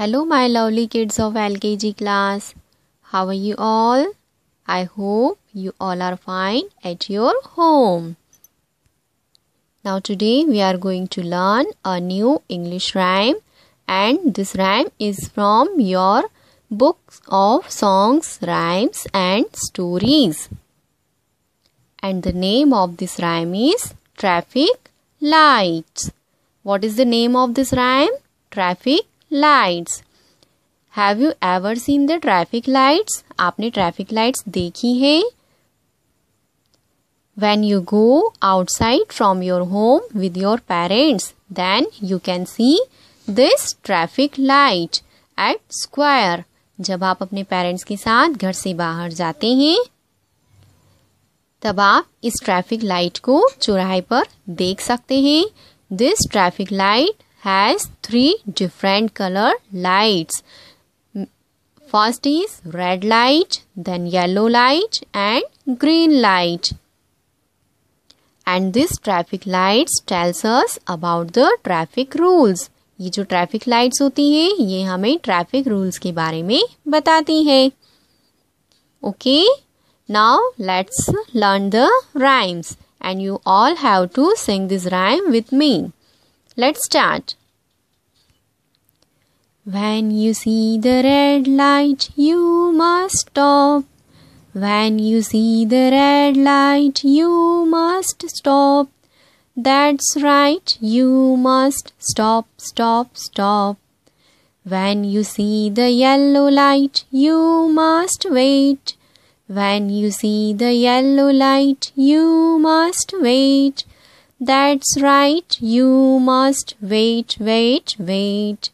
Hello, my lovely kids of LKG class. How are you all? I hope you all are fine at your home. Now, today we are going to learn a new English rhyme, and this rhyme is from your books of songs, rhymes, and stories. And the name of this rhyme is Traffic Lights. What is the name of this rhyme? Traffic lights have you ever seen the traffic lights आपने traffic lights देखी हैं when you go outside from your home with your parents then you can see this traffic light at square जब आप अपने parents के साथ घर से बाहर जाते हैं तब आप इस ट्रैफिक लाइट को चौराहे पर देख सकते हैं this traffic light has three different color lights. First is red light, then yellow light and green light. And this traffic lights tells us about the traffic rules. ये जो ट्रैफिक लाइट्स होती हैं ये हमें ट्रैफिक रूल्स के बारे में बताती हैं okay now let's learn the rhymes and you all have to sing this rhyme with me Let's start. When you see the red light, you must stop. When you see the red light, you must stop. That's right, you must stop, stop, stop. When you see the yellow light, you must wait. When you see the yellow light, you must wait. That's right, you must wait, wait, wait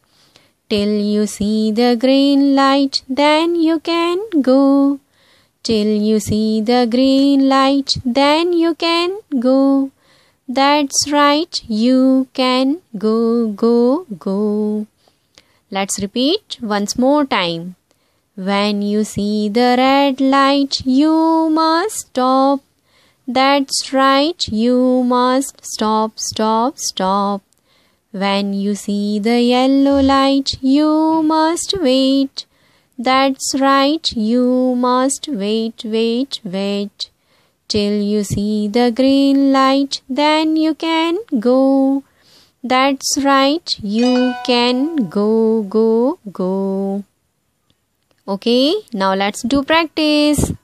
till you see the green light, then you can go. Till you see the green light, then you can go. That's right, you can go, go, go. Let's repeat once more time. When you see the red light, you must stop. That's right, you must stop, stop, stop. When you see the yellow light, you must wait. That's right, you must wait, wait, wait. Till you see the green light, then you can go. That's right, you can go, go, go. Okay, now let's do practice.